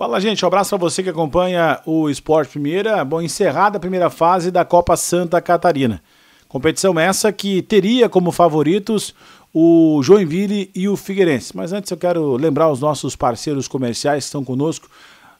Fala, gente. Um abraço para você que acompanha o Esporte Primeira. Bom, encerrada a primeira fase da Copa Santa Catarina. Competição essa que teria como favoritos o Joinville e o Figueirense. Mas antes eu quero lembrar os nossos parceiros comerciais que estão conosco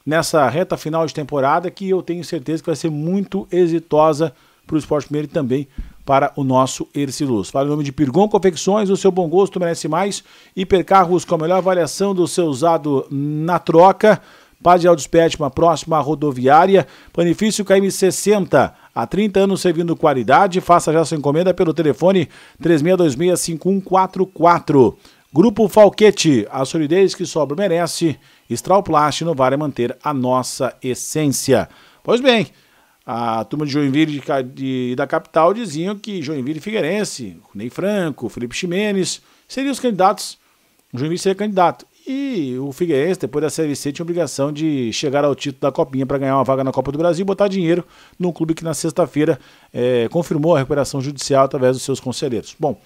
nessa reta final de temporada que eu tenho certeza que vai ser muito exitosa para o Esporte Primeiro e também para o nosso Erciluz. Fala o nome de Pirgon Confecções, o seu bom gosto merece mais. Hipercarros com a melhor avaliação do seu usado na troca. Padre Aldo uma próxima à rodoviária, Panifício KM60, há 30 anos servindo qualidade, faça já sua encomenda pelo telefone 36265144. Grupo Falquete, a solidez que sobra merece, Strauplast não vale é manter a nossa essência. Pois bem, a turma de Joinville de, de, da capital diziam que Joinville e Figueirense, Ney Franco, Felipe Ximenes, seriam os candidatos. O Joinville seria candidato. E o Figueirense, depois da Série C, tinha obrigação de chegar ao título da Copinha para ganhar uma vaga na Copa do Brasil e botar dinheiro num clube que na sexta-feira é, confirmou a recuperação judicial através dos seus conselheiros. Bom,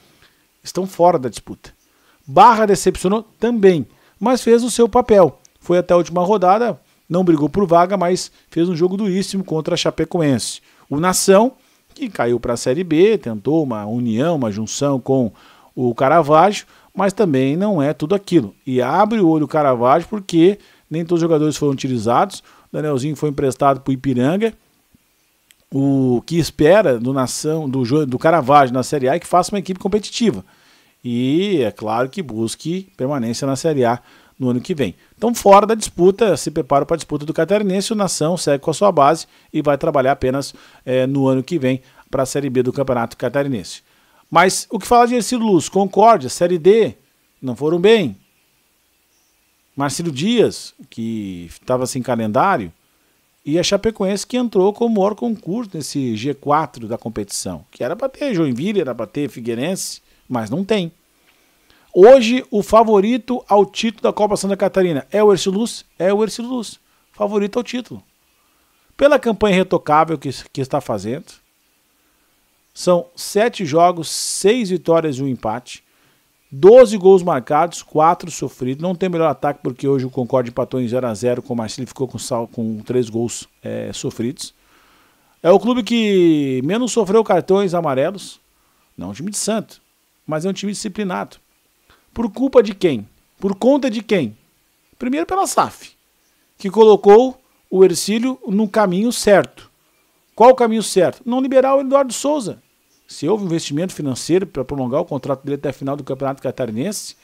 estão fora da disputa. Barra decepcionou também, mas fez o seu papel. Foi até a última rodada, não brigou por vaga, mas fez um jogo duríssimo contra a Chapecoense. O Nação, que caiu para a Série B, tentou uma união, uma junção com o Caravaggio, mas também não é tudo aquilo. E abre o olho o Caravaggio porque nem todos os jogadores foram utilizados. O Danielzinho foi emprestado para o Ipiranga. O que espera do nação do, do Caravaggio na Série A é que faça uma equipe competitiva. E é claro que busque permanência na Série A no ano que vem. Então, fora da disputa, se prepara para a disputa do Catarinense, o Nação segue com a sua base e vai trabalhar apenas é, no ano que vem para a Série B do Campeonato Catarinense. Mas o que falar de Ercílio Luz? Concórdia, Série D, não foram bem. Marcelo Dias, que estava sem calendário, e a Chapecoense que entrou como maior concurso nesse G4 da competição, que era para ter Joinville, era para ter Figueirense, mas não tem. Hoje, o favorito ao título da Copa Santa Catarina é o Ercílio Luz? É o Ercílio Luz, favorito ao título. Pela campanha retocável que, que está fazendo, são sete jogos, seis vitórias e um empate. 12 gols marcados, 4 sofridos. Não tem melhor ataque porque hoje o Concorde empatou em 0 a 0 com o marcelo ficou com, sal, com 3 gols é, sofridos. É o clube que menos sofreu cartões amarelos. Não é um time de santo, mas é um time disciplinado. Por culpa de quem? Por conta de quem? Primeiro pela SAF, que colocou o Ercílio no caminho certo. Qual o caminho certo? Não liberar o Eduardo Souza. Se houve investimento financeiro para prolongar o contrato dele até a final do Campeonato Catarinense,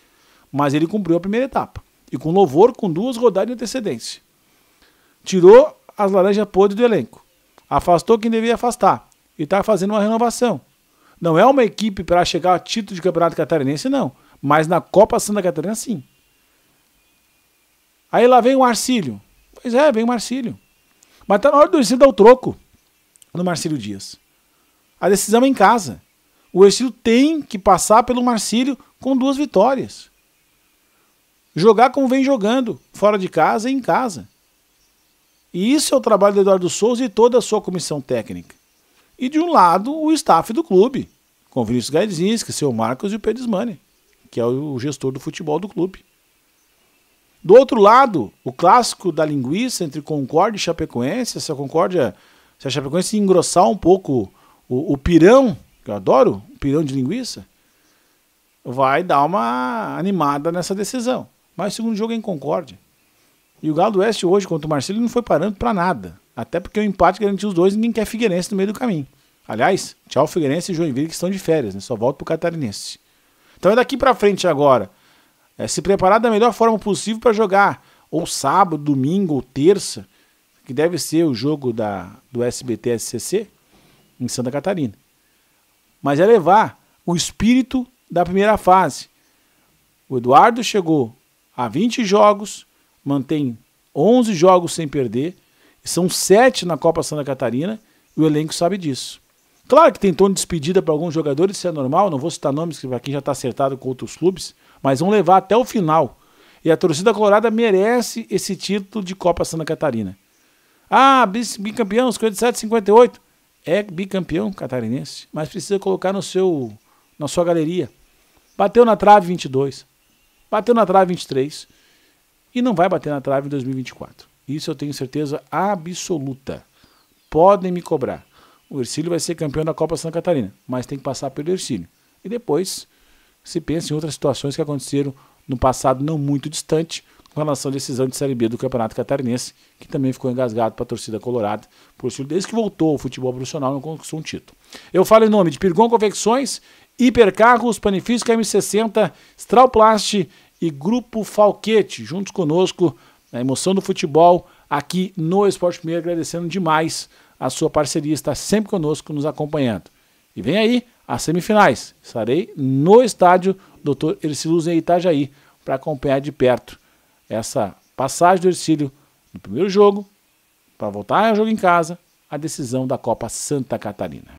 mas ele cumpriu a primeira etapa. E com louvor, com duas rodadas de antecedência. Tirou as laranjas podres do elenco. Afastou quem devia afastar. E está fazendo uma renovação. Não é uma equipe para chegar a título de Campeonato Catarinense, não. Mas na Copa Santa Catarina, sim. Aí lá vem o Marcílio. Pois é, vem o Marcílio. Mas tá na hora do Marcílio dar o troco no Marcílio Dias. A decisão é em casa. O Ercílio tem que passar pelo Marcílio com duas vitórias. Jogar como vem jogando, fora de casa e em casa. E isso é o trabalho do Eduardo Souza e toda a sua comissão técnica. E de um lado, o staff do clube, com Vinícius Gaidzinski, seu Marcos e o Pedro Smani, que é o gestor do futebol do clube. Do outro lado, o clássico da linguiça entre Concórdia e Chapecoense, se a Concórdia, se a Chapecoense engrossar um pouco o, o pirão, que eu adoro, o pirão de linguiça, vai dar uma animada nessa decisão. Mas o segundo jogo é em Concórdia. E o Galo do Oeste hoje contra o Marcelo, não foi parando para nada. Até porque o empate garantiu os dois e ninguém quer Figueirense no meio do caminho. Aliás, tchau Figueirense e Joinville que estão de férias, né? Só volta pro Catarinense. Então é daqui para frente agora. É se preparar da melhor forma possível para jogar ou sábado, domingo ou terça, que deve ser o jogo da do SBT SCC, em Santa Catarina. Mas é levar o espírito da primeira fase. O Eduardo chegou a 20 jogos, mantém 11 jogos sem perder, são 7 na Copa Santa Catarina, e o elenco sabe disso. Claro que tem tom de despedida para alguns jogadores, isso é normal, não vou citar nomes, que aqui já está acertado com outros clubes, mas vão levar até o final. E a torcida colorada merece esse título de Copa Santa Catarina. Ah, bicampeão, 57, 58 é bicampeão catarinense, mas precisa colocar no seu na sua galeria. Bateu na trave 22, bateu na trave 23 e não vai bater na trave em 2024. Isso eu tenho certeza absoluta. Podem me cobrar. O Ercílio vai ser campeão da Copa Santa Catarina, mas tem que passar pelo Ercílio. E depois se pensa em outras situações que aconteceram no passado não muito distante, com relação à decisão de Série B do Campeonato Catarinense, que também ficou engasgado para a torcida colorada, por desde que voltou ao futebol profissional não conquistou um título. Eu falo em nome de Pirgon Confecções, Hipercarros, Panifísica M60, Strauplast e Grupo Falquete, juntos conosco na emoção do futebol aqui no Esporte Primeiro, agradecendo demais a sua parceria, está sempre conosco, nos acompanhando. E vem aí as semifinais, estarei no estádio Dr. Erciluz em Itajaí para acompanhar de perto essa passagem do Ercílio no primeiro jogo, para voltar a jogo em casa, a decisão da Copa Santa Catarina.